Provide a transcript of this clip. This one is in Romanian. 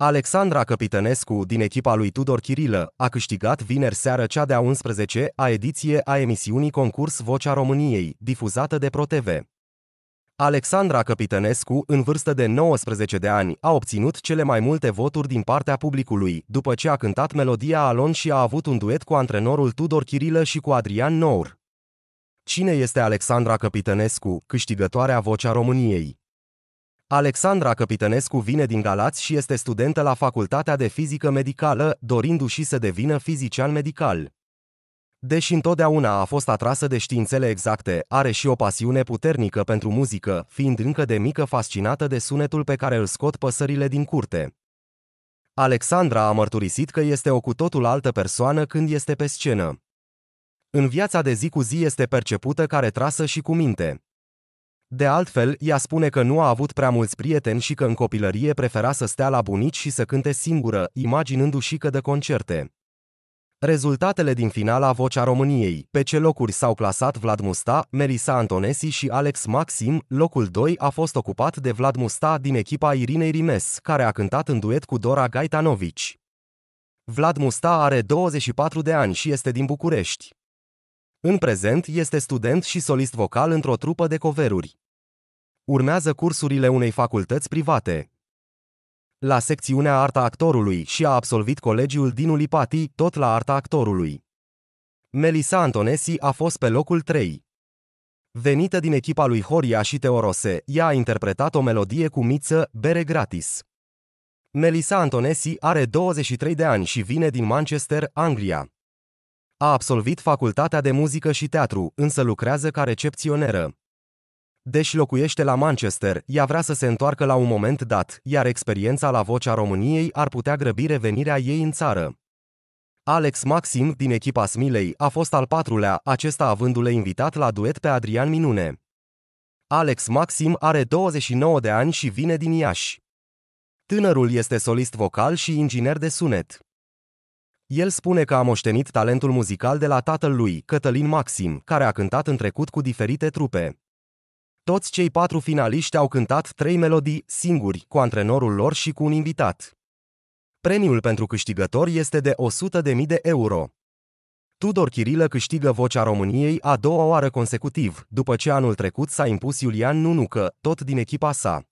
Alexandra Căpitănescu, din echipa lui Tudor Chirilă, a câștigat vineri seară cea de-a 11-a ediție a emisiunii concurs Vocea României, difuzată de ProTV. Alexandra Căpitănescu, în vârstă de 19 de ani, a obținut cele mai multe voturi din partea publicului, după ce a cântat melodia Alon și a avut un duet cu antrenorul Tudor Chirilă și cu Adrian Nour. Cine este Alexandra Căpitănescu, câștigătoarea Vocea României? Alexandra Căpitănescu vine din Galați și este studentă la Facultatea de Fizică Medicală, dorindu-și să devină fizician medical. Deși întotdeauna a fost atrasă de științele exacte, are și o pasiune puternică pentru muzică, fiind încă de mică fascinată de sunetul pe care îl scot păsările din curte. Alexandra a mărturisit că este o cu totul altă persoană când este pe scenă. În viața de zi cu zi este percepută care trasă și cu minte. De altfel, ea spune că nu a avut prea mulți prieteni și că în copilărie prefera să stea la bunici și să cânte singură, imaginându-și că de concerte. Rezultatele din finala Vocea României. Pe ce locuri s-au clasat Vlad Musta, Melisa Antonesi și Alex Maxim, locul 2 a fost ocupat de Vlad Musta din echipa Irinei Rimes, care a cântat în duet cu Dora Gaitanovici. Vlad Musta are 24 de ani și este din București. În prezent este student și solist vocal într-o trupă de coveruri urmează cursurile unei facultăți private. La secțiunea Arta Actorului și a absolvit colegiul din Ulipati, tot la Arta Actorului. Melisa Antonesi a fost pe locul 3. Venită din echipa lui Horia și Teorose, ea a interpretat o melodie cu miță, bere gratis. Melisa Antonesi are 23 de ani și vine din Manchester, Anglia. A absolvit facultatea de muzică și teatru, însă lucrează ca recepționeră. Deși locuiește la Manchester, ea vrea să se întoarcă la un moment dat, iar experiența la vocea României ar putea grăbi revenirea ei în țară. Alex Maxim, din echipa Smilei a fost al patrulea, acesta avându-le invitat la duet pe Adrian Minune. Alex Maxim are 29 de ani și vine din Iași. Tânărul este solist vocal și inginer de sunet. El spune că a moștenit talentul muzical de la tatăl lui, Cătălin Maxim, care a cântat în trecut cu diferite trupe. Toți cei patru finaliști au cântat trei melodii singuri cu antrenorul lor și cu un invitat. Premiul pentru câștigător este de 100.000 de euro. Tudor Chirilă câștigă vocea României a doua oară consecutiv, după ce anul trecut s-a impus Iulian Nunucă, tot din echipa sa.